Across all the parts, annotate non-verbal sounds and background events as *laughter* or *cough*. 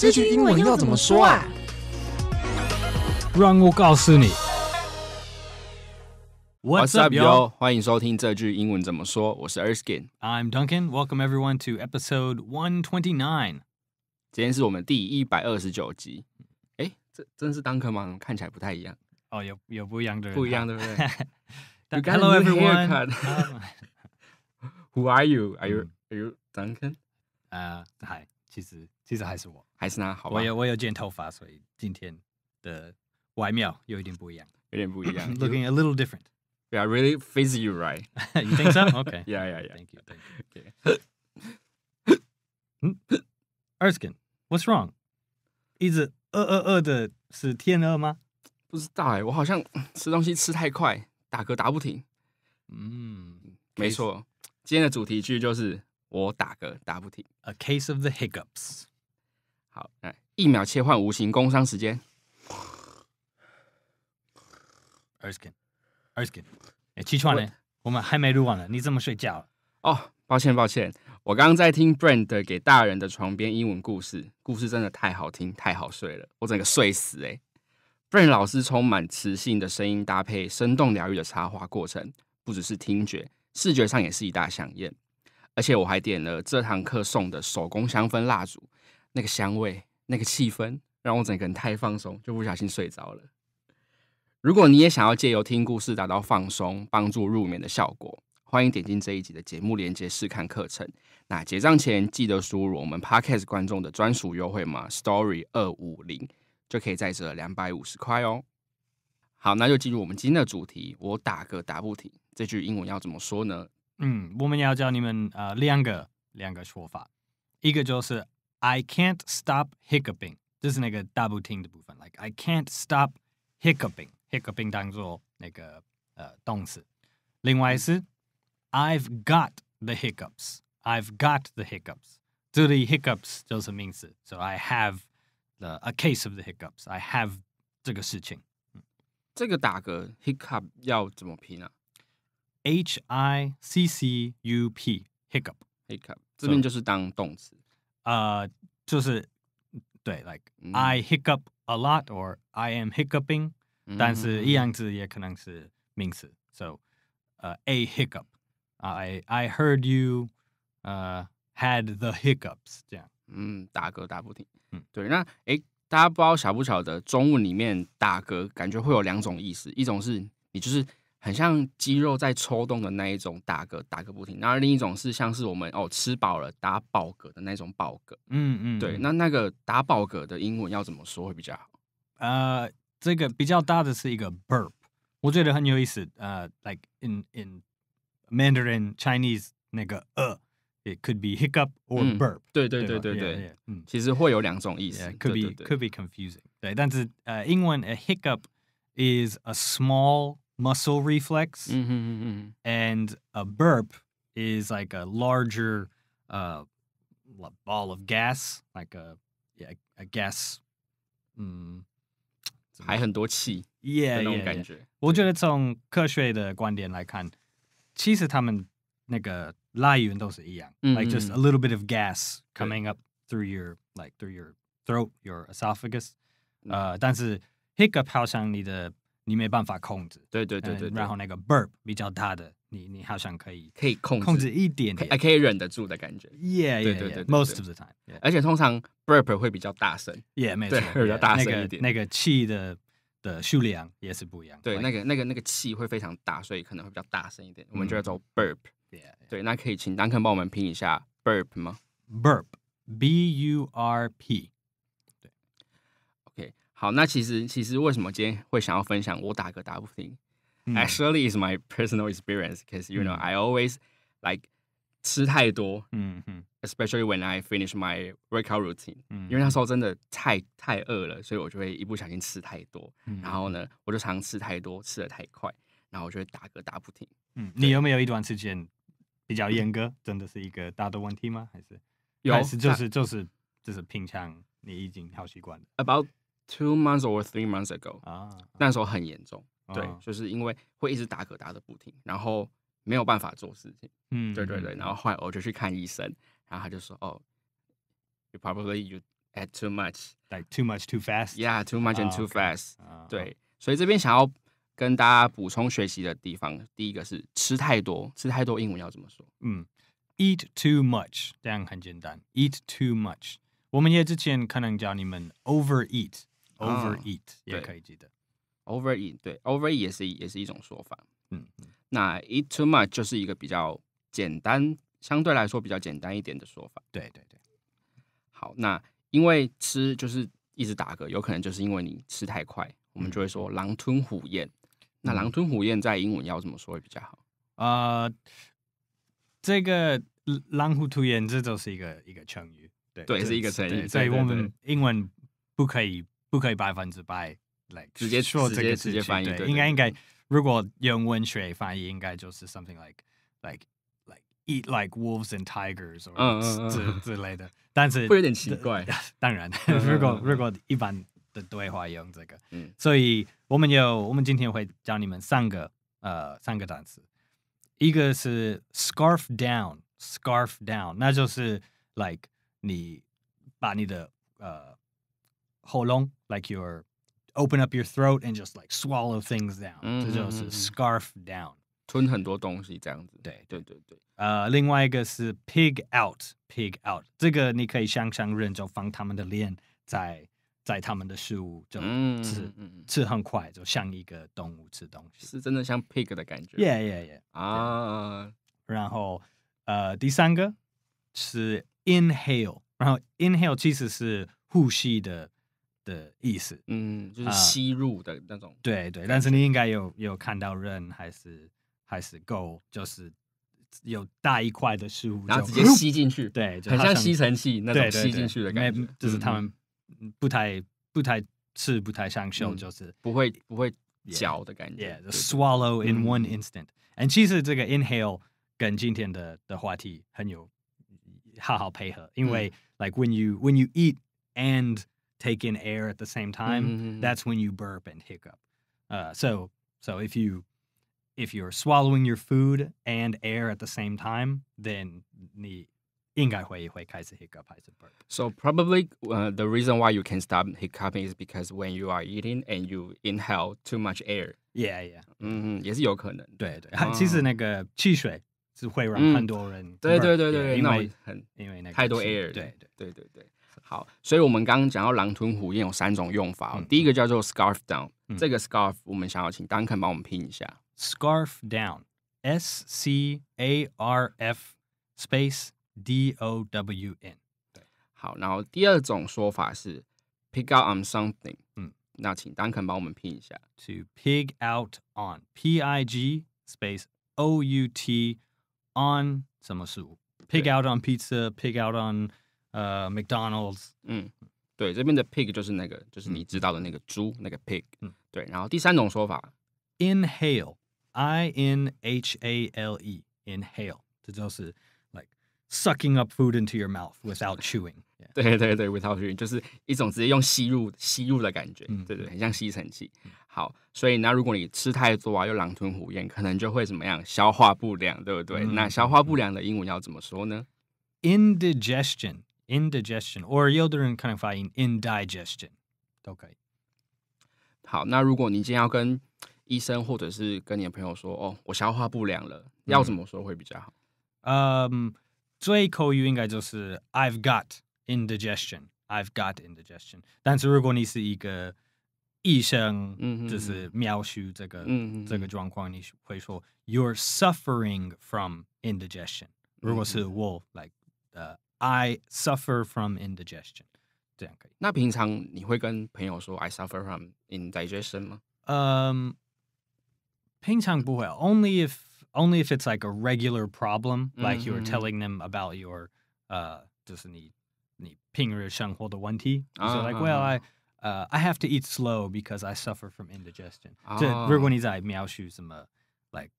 这句英文要怎么说啊？让我告诉你。What's up, y 欢迎收听这句英文怎么说。我是 Erskin，e I'm Duncan。Welcome everyone to episode one twenty nine。今天是我们第一百二十九集。哎，这真是 Duncan 吗？看起来不太一样。哦，有有不一样的，不一样的，对不对？Hello, everyone. Who are you? Are you are you Duncan? h 嗨。其实，其实还是我，还是他。好吧，我有我有剪头发，所以今天的外貌有一点不一样，有点不一样。Looking a little different. Yeah, really f a c i you, right? You think so? Okay. Yeah, yeah, yeah. Thank you, thank you. Okay. Erskin, e what's wrong? Is it 饿呃呃的？是天饿吗？不知道哎，我好像吃东西吃太快，打嗝打不停。嗯，没错。今天的主题句就是。我打嗝打不停。A case of the hiccups。好，来一秒切换无形工伤时间。Erskine，Erskine，起床了，我们还没录完呢，你怎么睡觉了？哦，抱歉抱歉，我刚刚在听 b r a n d 给大人的床边英文故事，故事真的太好听，太好睡了，我整个睡死哎。b r a n d 老师充满磁性的声音搭配生动疗愈的插画过程，不只是听觉，视觉上也是一大享宴。而且我还点了这堂课送的手工香氛蜡烛，那个香味、那个气氛，让我整个人太放松，就不小心睡着了。如果你也想要借由听故事达到放松、帮助入眠的效果，欢迎点进这一集的节目链接试看课程。那结账前记得输入我们 Podcast 观众的专属优惠码 Story 二五零，就可以再折两百五十块哦。好，那就进入我们今天的主题。我打个打不停，这句英文要怎么说呢？嗯，我们要教你们呃两个两个说法。一个就是 I can't stop hiccuping，这是那个大不听的部分，like I can't stop hiccuping，hiccuping 当做那个呃动词。另外是 I've got the hiccups，I've got the hiccups，这里 hiccups 就是名词，so I have the a case of the hiccups，I have 这个事情。这个打嗝 hiccup 要怎么拼啊？H I C C U P hiccup hiccup，这边就是当动词，呃，就是对，like I hiccup a lot or I am hiccuping，但是一样子也可能是名词，so 呃，a hiccup，I I heard you 呃 had the hiccups 这样，嗯，打嗝打不停，对，那诶，大家不知道晓不晓得中文里面打嗝感觉会有两种意思，一种是你就是。很像肌肉在抽动的那一种打嗝打个不停，然后另一种是像是我们哦吃饱了打饱嗝的那种饱嗝，嗯嗯，对，那那个打饱嗝的英文要怎么说会比较好？呃，这个比较大的是一个 burp，我觉得很有意思，呃，like in in Mandarin Chinese 那个呃，it could be hiccup or burp，对对对对对，嗯，其实会有两种意思，could be could be confusing，对，但是呃英文 a hiccup is a small muscle reflex, mm-hmm, mm-hmm. and a burp is like a larger uh, ball of gas, like a yeah, a gas，嗯，排很多气，yeah 那种感觉。Yeah, yeah. 我觉得从科学的观点来看，其实他们那个来源都是一样、嗯、，like just a little bit of gas coming up through your like through your throat, your esophagus、嗯。呃，但是 hiccup 好像你的你没办法控制，对对对对。然后那个 burp 比较大的，你你好像可以可以控控制一点点，还可以忍得住的感觉。Yeah yeah yeah. Most of the time. 而且通常 burp 会比较大声。Yeah 没错，那个那个气的的数量也是不一样。对，那个那个那个气会非常大，所以可能会比较大声一点。我们就要走 burp。Yeah. 对，那可以请 Duncan 帮我们拼一下 burp 吗？Burp。B U R P。好，那其实其实为什么今天会想要分享我打嗝打不停？Actually, is my personal experience, because you know I always like 吃太多，嗯哼，especially when I finish my workout routine，因为那时候真的太太饿了，所以我就会一不小心吃太多，然后呢，我就常吃太多，吃的太快，然后我就打嗝打不停。嗯，你有没有一段时间比较严格？真的是一个大的问题吗？还是有？还是就是就是就是平常你已经好习惯了？About two months or three months ago 啊，那时候很严重，对，就是因为会一直打嗝打的不停，然后没有办法做事情，嗯，对对对，然后后来我就去看医生，然后他就说，哦，you probably you add too much, like too much too fast, yeah, too much and too fast，对，所以这边想要跟大家补充学习的地方，第一个是吃太多，吃太多英文要怎么说？嗯，eat too much，这样很简单，eat too much。我们也之前可能教你们 overeat。Overeat 也可以记得，Overeat 对 Over 也是也是一种说法。嗯，那 Eat too much 就是一个比较简单，相对来说比较简单一点的说法。对对对。好，那因为吃就是一直打嗝，有可能就是因为你吃太快，我们就会说狼吞虎咽。那狼吞虎咽在英文要怎么说会比较好？呃，这个狼虎吞咽这都是一个一个成语，对对是一个成语，所以我们英文不可以。不可以百分之百来直接说这个直翻译，对，应该应该，如果用文学翻译，应该就是 something like like like eat like wolves and tigers，or 之之类的，但是会有点奇怪。*laughs* 当然，如果如果一般的对话用这个，嗯，所以，我们有，我们今天会教你们三个呃三个单词，一个是 scarf down，scarf down，那就是 like 你把你的呃。holong, like your open up your throat and just like swallow things down. down，、嗯、这就是 mm-hmm, mm-hmm. scarf down，吞很多东西这样子。对对对对。呃，另外一个是 pig out, out，这个你可以想象人就放他们的脸在在他们的食物就吃、嗯嗯、吃很快，就像一个动物吃东西，是真的像 pig 的感觉。Yeah yeah yeah 啊。然后呃，第三个是 inhale，然后 inhale 其实是呼吸的。的意思，嗯，就是吸入的那种，对对。但是你应该有有看到 r 还是还是够，就是有大一块的食物，然后直接吸进去，对，很像吸尘器那种吸进去的感觉。就是他们不太不太是不太像 s 就是不会不会嚼的感觉。Yeah，swallow in one instant。And 其实这个 inhal e 跟今天的的话题很有好好配合，因为 like when you when you eat and take in air at the same time, mm-hmm. that's when you burp and hiccup. Uh, so so if you if you're swallowing your food and air at the same time, then the so probably uh, the reason why you can stop hiccuping is because when you are eating and you inhale too much air. Yeah, yeah. 嗯，也是有可能。对对，嗯、其实那个汽水是会让很多人、嗯。对对对对，因为很因为那个太多 mm-hmm. air。对对对对对。好，所以我们刚刚讲到狼吞虎咽有三种用法哦。第一个叫做 scarf down，这个 scarf 我们想要请丹肯帮我们拼一下，scarf down，s c a r f space d o w n。对，好，然后第二种说法是 pick out on something，嗯，那请丹肯帮我们拼一下，t o pick out on，p i g space o u t on 什么事物 i g p i c k out on pizza，pick out on。呃 McDonald's。嗯，对，这边的 pig 就是那个，就是你知道的那个猪，那个 pig。嗯，对。然后第三种说法，inhale，I N H A L E，inhale，这就是 like sucking up food into your mouth without *laughs* chewing。对对对，without chewing 就是一种直接用吸入吸入的感觉，对对，很像吸尘器。好，所以那如果你吃太多啊，又狼吞虎咽，可能就会怎么样？消化不良，对不对？那消化不良的英文要怎么说呢？Indigestion indigestion or 有的人可能发音 indigestion 都可以。好，那如果你今天要跟医生或者是跟你的朋友说，哦，我消化不良了，要怎么说会比较好？嗯，最口语应该就是 I've got indigestion。I've got indigestion。但是如果你是一个医生，嗯，就是描述这个、嗯、这个状况，你会说 You're suffering from indigestion。如果是我、嗯、like 呃、uh, I suffer from indigestion，这样可以。那平常你会跟朋友说 I suffer from indigestion if only if it's like a regular problem, like you are telling them about your uh 就是你你平日生活的问题。So like, well, I uh, I have to eat slow because I suffer from indigestion. 这如果你在描述什么 like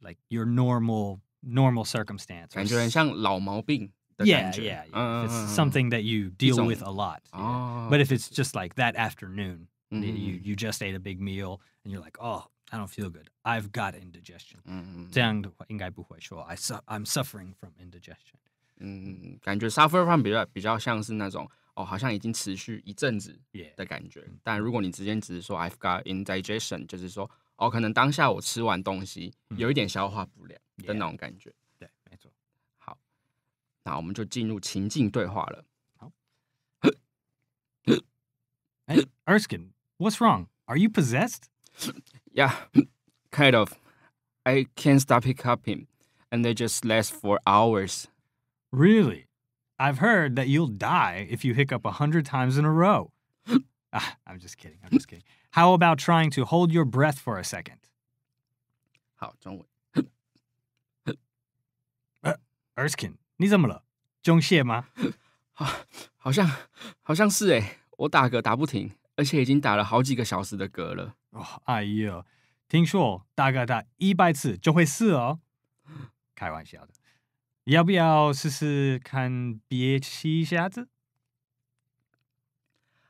like your normal normal circumstance，感觉很像老毛病。yeah, danger. yeah, yeah. Uh, if it's uh, something that you deal with a lot. Yeah. Oh. but if it's just like that afternoon, mm-hmm. you you just ate a big meal and you're like, oh, I don't feel good. I've got indigestion. Mm-hmm. I su- I'm suffering from indigestion. 嗯，感觉 mm-hmm. suffer from 比较比较像是那种哦，好像已经持续一阵子的感觉。Yeah. 但如果你之前只是说 I've got indigestion，就是说哦，可能当下我吃完东西、嗯、有一点消化不良的那种感觉。Yeah. 那我们就进入情境对话了。好。Hey, *coughs* Erskine, what's wrong? Are you possessed? Yeah, *coughs* kind of. I can't stop hiccuping, and they just last for hours. Really? I've heard that you'll die if you hiccup a hundred times in a row. *coughs* ah, I'm just kidding. I'm just kidding. How about trying to hold your breath for a second? Erskine? 你怎么了？中邪吗？好，*laughs* 好像好像是哎，我打嗝打不停，而且已经打了好几个小时的嗝了。哦，哎呦，听说打嗝打一百次就会死哦。开玩笑的，要不要试试看憋气一下子？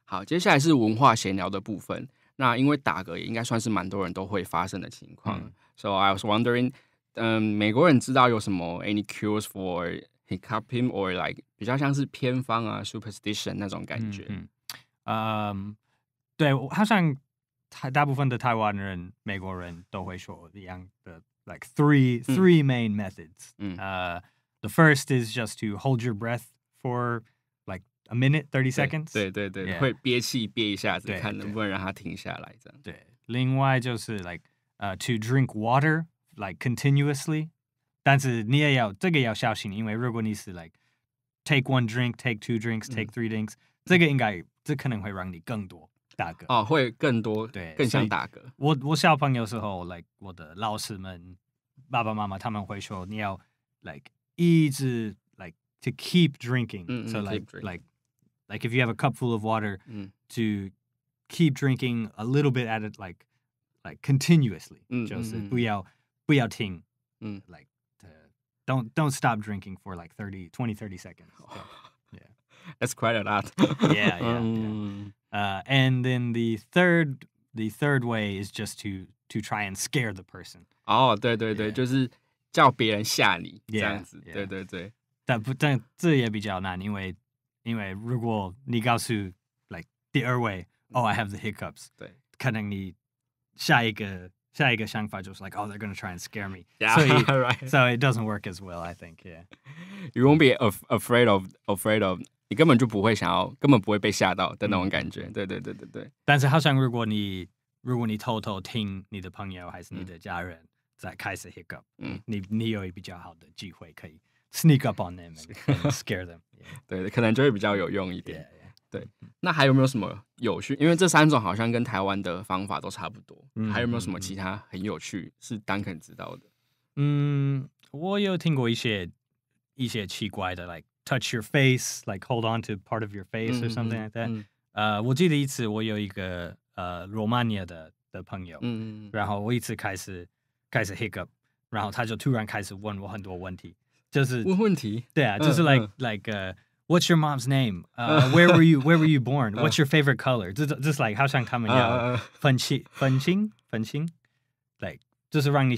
好，接下来是文化闲聊的部分。那因为打嗝也应该算是蛮多人都会发生的情况，So I was wondering，嗯，美国人知道有什么 any cures for hiccuping or like 比较像是偏方啊 superstition 那种感觉。嗯，嗯，对，好像台大部分的台湾人、美国人都会说一样的，like three three main methods。嗯，呃，the first is just to hold your breath for like a minute, thirty seconds。对对对，会憋气憋一下子，看能不能让它停下来这样。对，另外就是 like 呃，to drink water like continuously。但是你也要这个要小心，因为如果你是 like take one drink, take two drinks, take three drinks，、嗯、这个应该这可能会让你更多打嗝哦，会更多对，更想打嗝。我我小朋友时候，like 我的老师们、爸爸妈妈他们会说你要 like 一直 like to keep drinking，、嗯、so like like like if you have a cup full of water、嗯、to keep drinking a little bit at it like like continuously，、嗯、就是不要、嗯、不要停，嗯，like don't don't stop drinking for like 30, 20, 30 seconds. *laughs* yeah. That's quite a lot. yeah, *laughs* yeah. Um. yeah. Uh, and then the third the third way is just to to try and scare the person. 哦，对对对，就是叫别人吓你这样子。对对对。但不但这也比较难，因为因为如果你告诉 like 第二位，Oh, I have the hiccups. hiccups，对，可能你下一个 Shaiga Shangfaj was like, oh, they're going to try and scare me. Yeah, so, he, *laughs* right. so it doesn't work as well, I think. Yeah. You won't be af afraid of afraid of 你根本就不会想要，根本不会被吓到的那种感觉。嗯、对对对对对。但是好像如果你如果你偷偷听你的朋友还是你的家人在开始 hiccup，嗯，你你有比较好的机会可以 sneak up on them and, and scare them。对，可能就会比较有用一点。Yeah. *laughs* 对，那还有没有什么有趣？因为这三种好像跟台湾的方法都差不多。嗯，还有没有什么其他很有趣是丹肯知道的？嗯，我有听过一些一些奇怪的，like touch your face, like hold on to part of your face or something like that。呃，我记得一次我有一个呃 Romania 的的朋友，嗯然后我一次开始开始 hiccup，然后他就突然开始问我很多问题，就是问问题，对啊，就是 like like。what's your mom's name? *laughs* Uh, where were you? Where were you born? Uh. What's your favorite color? Just, just like how 好想他们要分析、分心、分心，like fun, like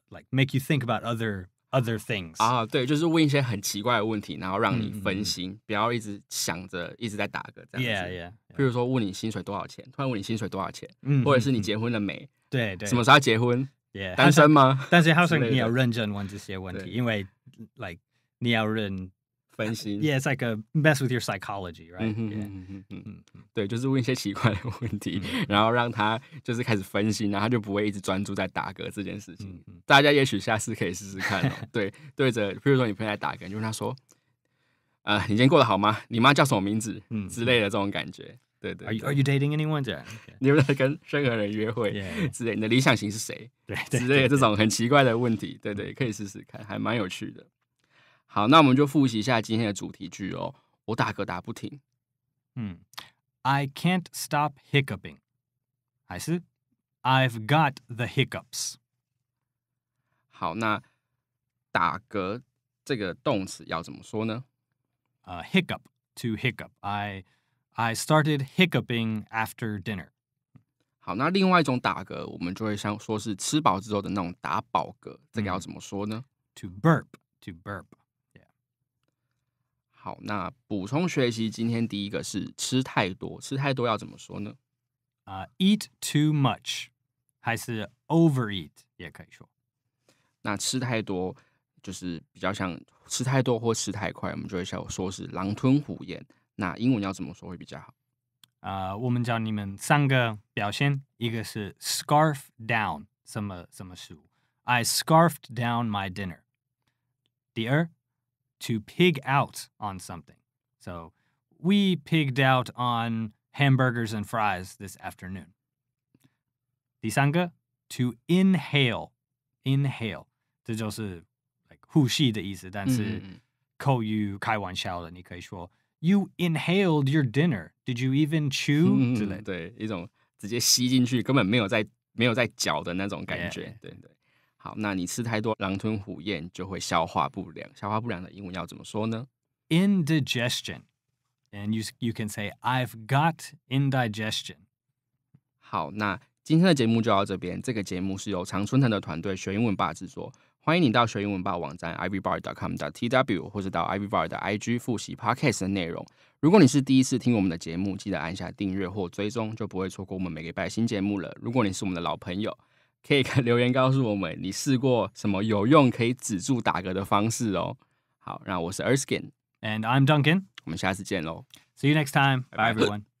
just make you think about other other things 啊，对，就是问一些很奇怪的问题，然后让你分心，嗯、不要一直想着一直在打嗝这样子。Yeah, ah, yeah, yeah. 比如说问你薪水多少钱，突然问你薪水多少钱，嗯，或者是你结婚了没？对对，什么时候结婚？Yeah, 单身吗？但是好像你要认真问这些问题，因为 like 你要认分析，Yeah，it's like a mess with your psychology, right? 对，就是问一些奇怪的问题，*laughs* 然后让他就是开始分析，然后他就不会一直专注在打嗝这件事情。大家也许下次可以试试看，*laughs* 对，对着，比如说你朋友在打嗝，就问他说：“呃，你今天过得好吗？你妈叫什么名字？”之类的这种感觉，对对。Are Are you dating anyone? *laughs* Yeah，你有在跟任何人约会之类。你的理想型是谁？对，之类的这种很奇怪的问题，对对，可以试试看，还蛮有趣的。好，那我们就复习一下今天的主题句哦。我打嗝打不停。嗯，I can't stop hiccuping。还是，I've got the hiccups。好，那打嗝这个动词要怎么说呢？呃，hiccup to hiccup。I I started hiccuping after dinner。好，那另外一种打嗝，我们就会像说是吃饱之后的那种打饱嗝，这个要怎么说呢？To burp to burp。好，那补充学习今天第一个是吃太多，吃太多要怎么说呢？啊，eat too much，还是 overeat 也可以说。那吃太多就是比较像吃太多或吃太快，我们就会想说是狼吞虎咽。那英文要怎么说会比较好？啊，我们教你们三个表现，一个是 scarf down，什么什么物 i scarfed down my dinner，第二。to pig out on something. So we pigged out on hamburgers and fries this afternoon. to inhale, inhale, 这就是 like 呼吸的意思，但是口语开玩笑的，你可以说 you inhaled your dinner. Did you even chew? chew？之类，对，一种直接吸进去，根本没有在没有在嚼的那种感觉，对对。好，那你吃太多，狼吞虎咽就会消化不良。消化不良的英文要怎么说呢？Indigestion，and you you can say I've got indigestion。好，那今天的节目就到这边。这个节目是由常春藤的团队学英文吧制作。欢迎你到学英文吧网站 i v y b a r c o m t w 或者到 i v y b a r 的 IG 复习 podcast 的内容。如果你是第一次听我们的节目，记得按下订阅或追踪，就不会错过我们每个礼拜新节目了。如果你是我们的老朋友。可以留言告诉我们你试过什么有用可以止住打嗝的方式哦。好，那我是 Erskine，and I'm Duncan，我们下次见喽。See you next time. Bye everyone.